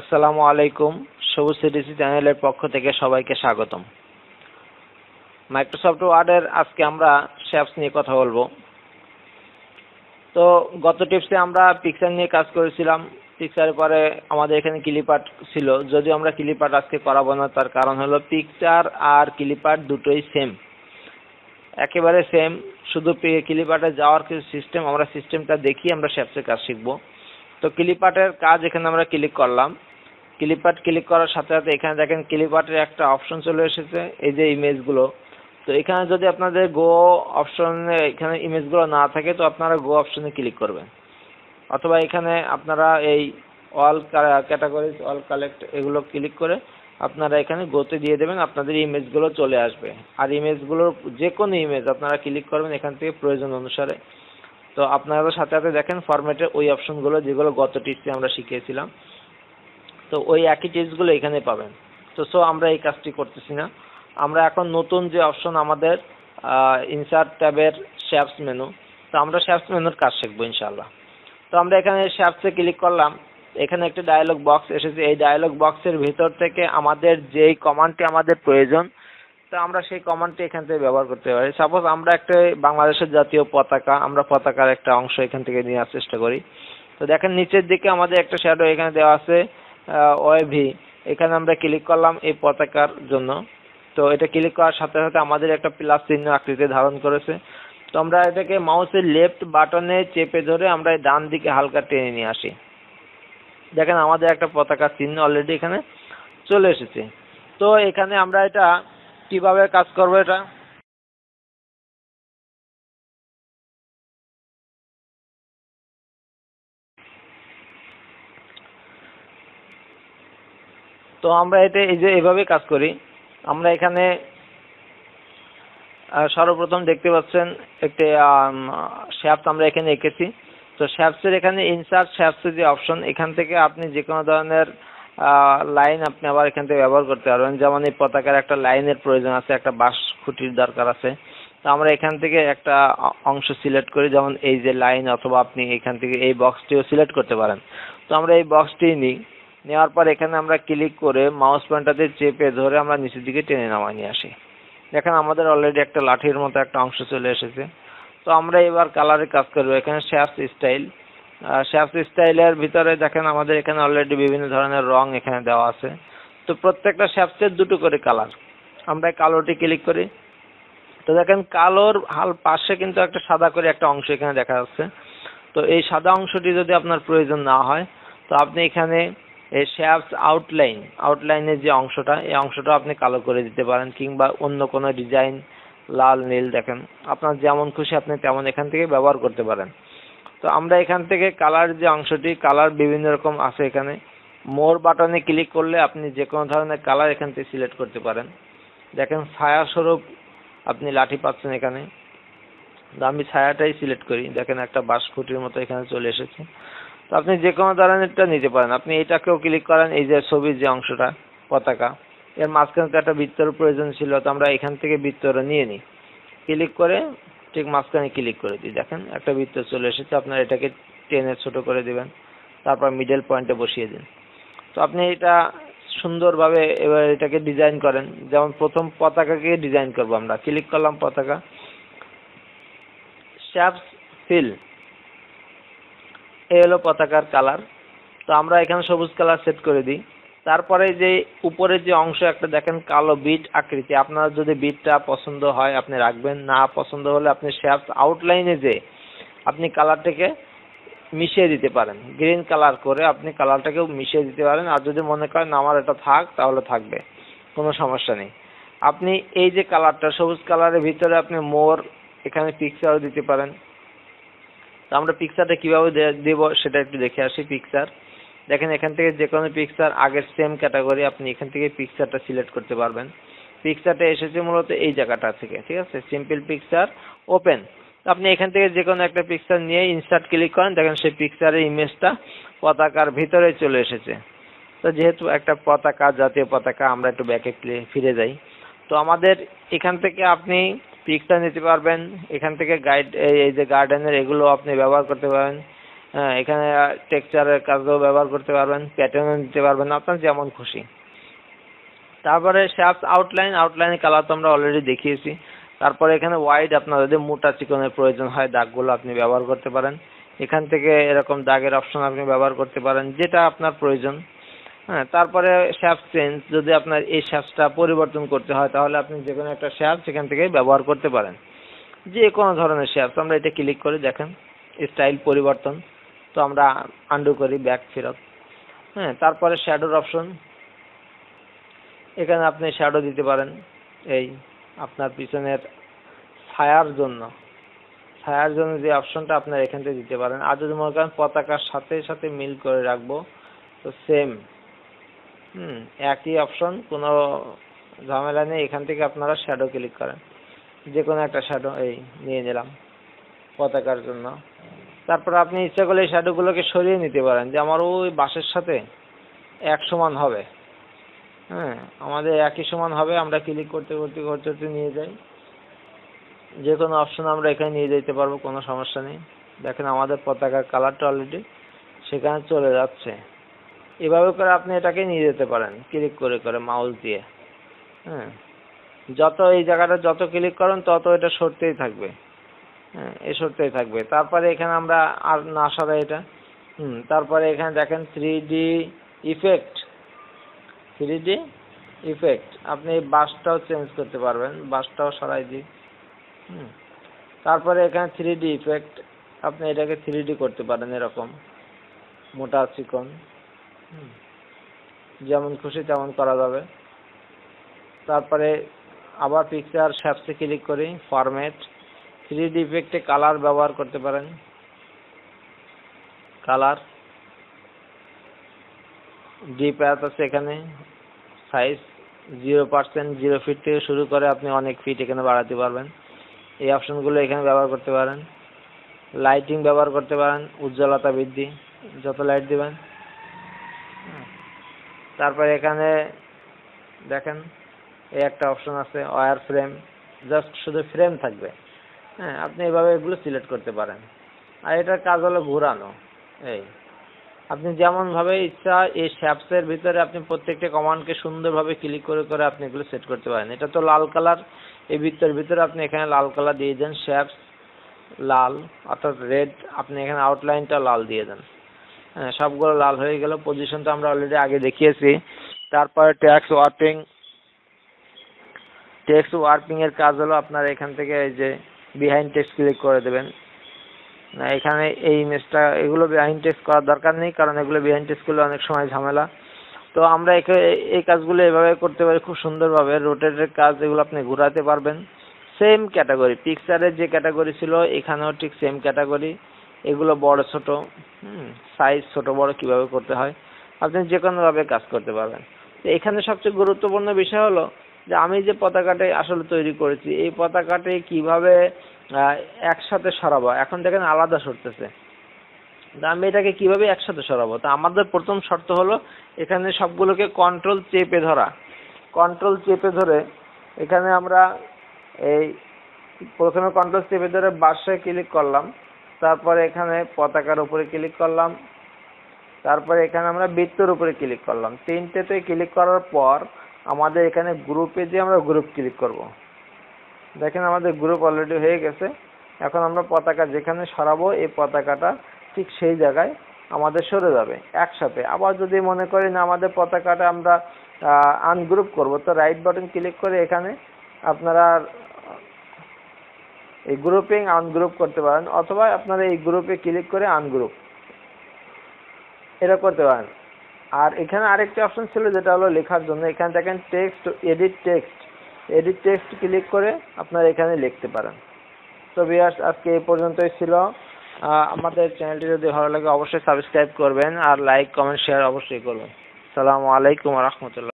আসসালামু আলাইকুম সবুজ সিডিসি চ্যানেলের পক্ষ থেকে সবাইকে স্বাগতম মাইক্রোসফট ওয়ার্ডের আজকে আমরা শ্যাপস নিয়ে কথা বলবো তো গত টিপসে আমরা পিকচার নিয়ে কাজ করেছিলাম পিকচারের পরে আমাদের এখানে ক্লিপার্ট ছিল যদি আমরা ক্লিপার্ট আজকে করাবো না তার কারণ হলো পিকচার আর ক্লিপার্ট দুটোই সেম একেবারে সেম শুধু ক্লিপার্টে যাওয়ার কিছু সিস্টেম আমরা সিস্টেমটা দেখি আমরা শ্যাপসের কাজ শিখবো তো ক্লিপার্টের কাজ এখানে আমরা ক্লিক করলাম ক্লিপ আর্ট ক্লিক করার সাথে সাথে এখানে দেখেন ক্লিপ আর্টের একটা অপশন চলে এসেছে এই যে ইমেজগুলো তো এখানে যদি আপনাদের গো অপশনে এখানে ইমেজগুলো না থাকে তো আপনারা গো অপশনে ক্লিক করবেন অথবা এখানে আপনারা এই অল ক্যাটাগরিজ অল কালেক্ট এগুলো ক্লিক করে আপনারা এখানে গোতে দিয়ে দেবেন আপনাদের ইমেজগুলো চলে আসবে আর ইমেজগুলোর যে কোনো ইমেজ আপনারা ক্লিক করবেন এখান থেকে প্রয়োজন অনুসারে তো আপনারা সাথে সাথে দেখেন ফরম্যাটের ওই অপশনগুলো যেগুলো গত টিপসে আমরা শিখিয়েছিলাম তো ওই একই জিনিসগুলো এখানে পাবেন তো সো আমরা এই কাজটি করতেছি না আমরা এখন নতুন যে অপশন আমাদের ইনসার্ট ট্যাবের শ্যাপস মেনু তো আমরা শ্যাপস মেনুর কাজ শিখবো ইনশাল্লাহ তো আমরা এখানে শ্যাপসে ক্লিক করলাম এখানে একটা ডায়ালগ বক্স এসেছে এই ডায়ালগ বক্সের ভিতর থেকে আমাদের যেই কমান্ডটি আমাদের প্রয়োজন তো আমরা সেই কমান্ডটি এখান থেকে ব্যবহার করতে পারি সাপোজ আমরা একটা বাংলাদেশের জাতীয় পতাকা আমরা পতাকার একটা অংশ এখান থেকে নেওয়ার চেষ্টা করি তো দেখেন নিচের দিকে আমাদের একটা শ্যাডো এখানে দেওয়া আছে ওয়েভি এখানে আমরা ক্লিক করলাম এই পতাকার জন্য তো এটা ক্লিক করার সাথে সাথে আমাদের একটা প্লাস চিহ্ন আকৃতি ধারণ করেছে তো আমরা এটাকে মাউসের লেফট বাটনে চেপে ধরে আমরা ডান দিকে হালকা টেনে নিয়ে আসি দেখেন আমাদের একটা পতাকার চিহ্ন অলরেডি এখানে চলে এসেছে তো এখানে আমরা এটা কিভাবে কাজ করবো এটা তো আমরা এতে এই যে এভাবে কাজ করি আমরা এখানে সর্বপ্রথম দেখতে পাচ্ছেন একটি শ্যাপস আমরা এখানে এঁকেছি তো শ্যাপসের এখানে ইনসার্ট শ্যাপসের যে অপশন এখান থেকে আপনি যে কোনো ধরনের লাইন আপনি আবার এখান থেকে ব্যবহার করতে পারবেন যেমন এই পতাকার একটা লাইনের প্রয়োজন আছে একটা বাঁশ খুঁটির দরকার আছে তো আমরা এখান থেকে একটা অংশ সিলেক্ট করি যেমন এই যে লাইন অথবা আপনি এখান থেকে এই বক্সটিও সিলেক্ট করতে পারেন তো আমরা এই বক্সটি নিই নেওয়ার পর এখানে আমরা ক্লিক করে মাউস পয়েন্টটাতে চেপে ধরে আমরা নিচের দিকে টেনে নামাই নিয়ে আসি দেখেন আমাদের অলরেডি একটা লাঠির মতো একটা অংশ চলে এসেছে তো আমরা এবার কালারে কাজ করবো এখানে শ্যাপস স্টাইল শ্যাপস স্টাইলের ভিতরে দেখেন আমাদের এখানে অলরেডি বিভিন্ন ধরনের রং এখানে দেওয়া আছে তো প্রত্যেকটা শ্যাপসের দুটো করে কালার আমরা কালোটি ক্লিক করি তো দেখেন কালোর হাল পাশে কিন্তু একটা সাদা করে একটা অংশ এখানে দেখা যাচ্ছে তো এই সাদা অংশটি যদি আপনার প্রয়োজন না হয় তো আপনি এখানে শ্যাপস আউটলাইন আউটলাইনের যে অংশটা এই অংশটা আপনি কালো করে দিতে পারেন কিংবা অন্য কোনো ডিজাইন লাল নীল দেখেন আপনার যেমন খুশি আপনি তেমন এখান থেকে ব্যবহার করতে পারেন তো আমরা এখান থেকে কালার যে অংশটি কালার বিভিন্ন রকম আছে এখানে মোর বাটনে ক্লিক করলে আপনি যে কোনো ধরনের কালার এখান থেকে সিলেক্ট করতে পারেন দেখেন ছায়াস্বরূপ আপনি লাঠি পাচ্ছেন এখানে আমি ছায়াটাই সিলেক্ট করি দেখেন একটা বাঁশ খুঁটির মতো এখানে চলে এসেছে তো আপনি যে কোনো ধরনেরটা নিতে পারেন আপনি এটাকেও ক্লিক করেন এই যে ছবির যে অংশটা পতাকা এর তো একটা বৃত্তর প্রয়োজন ছিল তো আমরা এখান থেকে বৃত্তটা নিয়ে নিই ক্লিক করে ঠিক মাঝখানে ক্লিক করে দিই দেখেন একটা বৃত্ত চলে এসেছে আপনার এটাকে টেনে ছোট করে দেবেন তারপর মিডল পয়েন্টে বসিয়ে দিন তো আপনি এটা সুন্দরভাবে এবার এটাকে ডিজাইন করেন যেমন প্রথম পতাকাকে ডিজাইন করবো আমরা ক্লিক করলাম পতাকা শ্যাপস ফিল এ হলো পতাকার কালার তো আমরা এখানে সবুজ কালার সেট করে দিই তারপরে যে উপরে যে অংশ একটা দেখেন কালো বিট আকৃতি আপনার যদি বিটটা পছন্দ হয় আপনি রাখবেন না পছন্দ হলে আপনি শেপস আউটলাইনে যে আপনি কালারটাকে মিশিয়ে দিতে পারেন গ্রিন কালার করে আপনি কালারটাকেও মিশিয়ে দিতে পারেন আর যদি মনে করেন আমার এটা থাক তাহলে থাকবে কোনো সমস্যা নেই আপনি এই যে কালারটা সবুজ কালারের ভিতরে আপনি মোর এখানে পিকচারও দিতে পারেন তো আমরা পিকচারটা কীভাবে দেব সেটা একটু দেখে আসি পিকচার দেখেন এখান থেকে যে কোনো পিকচার আগের সেম ক্যাটাগরি আপনি এখান থেকে পিকচারটা সিলেক্ট করতে পারবেন পিকচারটা এসেছে মূলত এই জায়গাটা থেকে ঠিক আছে সিম্পল পিকচার ওপেন আপনি এখান থেকে যে কোনো একটা পিকচার নিয়ে ইনসার্ট ক্লিক করেন দেখেন সেই পিকচারের ইমেজটা পতাকার ভিতরে চলে এসেছে তো যেহেতু একটা পতাকা জাতীয় পতাকা আমরা একটু ব্যাকে ফিরে যাই তো আমাদের এখান থেকে আপনি পিকটা নিতে পারবেন এখান থেকে গাইড এই যে গার্ডেনের এগুলো আপনি ব্যবহার করতে পারেন হ্যাঁ এখানে টেক্সচারের কাজও ব্যবহার করতে পারবেন প্যাটার্নও নিতে পারবেন আপনার যেমন খুশি তারপরে শ্যাপ আউটলাইন আউটলাইনের কালার তো আমরা অলরেডি দেখিয়েছি তারপরে এখানে ওয়াইড আপনার যদি মোটা চিকনের প্রয়োজন হয় দাগগুলো আপনি ব্যবহার করতে পারেন এখান থেকে এরকম দাগের অপশন আপনি ব্যবহার করতে পারেন যেটা আপনার প্রয়োজন হ্যাঁ তারপরে শ্যাপ চেঞ্জ যদি আপনার এই শ্যাপসটা পরিবর্তন করতে হয় তাহলে আপনি যে কোনো একটা শ্যাপ সেখান থেকে ব্যবহার করতে পারেন যে কোনো ধরনের শ্যাপস আমরা এটা ক্লিক করে দেখেন স্টাইল পরিবর্তন তো আমরা আন্ডু করি ব্যাক ফেরত হ্যাঁ তারপরে শ্যাডোর অপশন এখানে আপনি শ্যাডো দিতে পারেন এই আপনার পিছনের ছায়ার জন্য ছায়ার জন্য যে অপশনটা আপনার এখান থেকে দিতে পারেন আর যদি মনে করেন পতাকার সাথে সাথে মিল করে রাখবো তো সেম হুম একই অপশন কোনো ঝামেলা নেই এখান থেকে আপনারা শ্যাডো ক্লিক করেন যে কোনো একটা শ্যাডো এই নিয়ে নিলাম পতাকার জন্য তারপর আপনি ইচ্ছা করলে এই শ্যাডোগুলোকে সরিয়ে নিতে পারেন যে আমার ওই বাসের সাথে এক সমান হবে হ্যাঁ আমাদের একই সমান হবে আমরা ক্লিক করতে করতে করতে করতে নিয়ে যাই যে কোনো অপশন আমরা এখানে নিয়ে যেতে পারবো কোনো সমস্যা নেই দেখেন আমাদের পতাকার কালারটা অলরেডি সেখানে চলে যাচ্ছে এভাবে করে আপনি এটাকে নিয়ে যেতে পারেন ক্লিক করে করে মাউস দিয়ে হ্যাঁ যত এই জায়গাটা যত ক্লিক করেন তত এটা সরতেই থাকবে হ্যাঁ এ সরতেই থাকবে তারপরে এখানে আমরা আর না সরাই এটা হুম তারপরে এখানে দেখেন three D effect three D effect আপনি বাসটাও চেঞ্জ করতে পারবেন বাসটাও সরাই দিই হুম তারপরে এখানে থ্রি ডি ইফেক্ট আপনি এটাকে থ্রি ডি করতে পারেন এরকম মোটা চিকন যেমন খুশি তেমন করা যাবে তারপরে আবার পিকচার শ্যাপসে ক্লিক করি ফরম্যাট থ্রি ডি ইফেক্টে কালার ব্যবহার করতে পারেন কালার ডি প্যাথ আছে এখানে size zero percent zero fit থেকে শুরু করে আপনি অনেক ফিট এখানে বাড়াতে পারবেন এই অপশানগুলো এখানে ব্যবহার করতে পারেন লাইটিং ব্যবহার করতে পারেন উজ্জ্বলতা বৃদ্ধি যত লাইট দেবেন তারপর এখানে দেখেন এই একটা অপশন আছে ওয়ার ফ্রেম জাস্ট শুধু ফ্রেম থাকবে হ্যাঁ আপনি এভাবে এগুলো সিলেক্ট করতে পারেন আর এটার কাজ হলো ঘোরানো এই আপনি যেমনভাবে ইচ্ছা এই শ্যাপসের ভিতরে আপনি প্রত্যেকটা কমান্ডকে সুন্দরভাবে ক্লিক করে করে আপনি এগুলো সেট করতে পারেন এটা তো লাল কালার এই বৃত্তের ভিতরে আপনি এখানে লাল কালার দিয়ে দেন শ্যাপস লাল অর্থাৎ রেড আপনি এখানে আউটলাইনটা লাল দিয়ে দেন হ্যাঁ, সবগুলো লাল হয়ে গেল পজিশন তো আমরা অলরেডি আগে দেখিয়েছি তারপরে ট্যাক্স ওয়ার্পিং ট্যাক্স ওয়ার্পিং এর কাজ হলো আপনার এখান থেকে এই যে বিহাইন্ড টেক্সট ক্লিক করে দেবেন না এখানে এই ইমেজটা এগুলো বিহাইন্ড টেক্সট করার দরকার নেই কারণ এগুলো বিহাইন্ড টেক্সট করলে অনেক সময় ঝামেলা তো আমরা একে এই কাজগুলো এভাবে করতে পারি খুব সুন্দরভাবে রোটেটের কাজ এগুলো আপনি ঘোরাতে পারবেন সেম ক্যাটাগরি পিকচারের যে ক্যাটাগরি ছিল এখানেও ঠিক সেম ক্যাটাগরি এগুলো বড় ছোট হুম সাইজ ছোট বড় কিভাবে করতে হয় আপনি যে কোনোভাবে কাজ করতে পারবেন তো এখানে সবচেয়ে গুরুত্বপূর্ণ বিষয় হলো যে আমি যে পতাকাটি আসলে তৈরি করেছি এই পতাকাটি কিভাবে একসাথে সরাবো এখন দেখেন আলাদা সরতেছে আমি এটাকে কিভাবে একসাথে সরাবো তা আমাদের প্রথম শর্ত হলো এখানে সবগুলোকে কন্ট্রোল চেপে ধরা কন্ট্রোল চেপে ধরে এখানে আমরা এই প্রথমে কন্ট্রোল চেপে ধরে বাসায় ক্লিক করলাম তারপরে এখানে পতাকার উপরে ক্লিক করলাম তারপরে এখানে আমরা বৃত্তর উপরে ক্লিক করলাম তিনটেতে ক্লিক করার পর আমাদের এখানে গ্রুপে যে আমরা গ্রুপ ক্লিক করব। দেখেন আমাদের গ্রুপ অলরেডি হয়ে গেছে এখন আমরা পতাকা যেখানে সরাবো এই পতাকাটা ঠিক সেই জায়গায় আমাদের সরে যাবে একসাথে আবার যদি মনে করি না আমাদের পতাকাটা আমরা আনগ্রুপ করব তো রাইট বাটন ক্লিক করে এখানে আপনারা এই গ্রুপিং আনগ্রুপ করতে পারেন অথবা আপনারা এই গ্রুপে ক্লিক করে আনগ্রুপ এটা করতে পারেন আর এখানে আরেকটি অপশন ছিল যেটা হলো লেখার জন্য এখানে দেখেন text edit text edit text click করে আপনারা এখানে লিখতে পারেন তো বিয়ার্স আজকে এই পর্যন্তই ছিল আমাদের চ্যানেলটি যদি ভালো লাগে অবশ্যই সাবস্ক্রাইব করবেন আর লাইক কমেন্ট শেয়ার অবশ্যই করবেন সালামু আলাইকুম রহমতুল্লাহ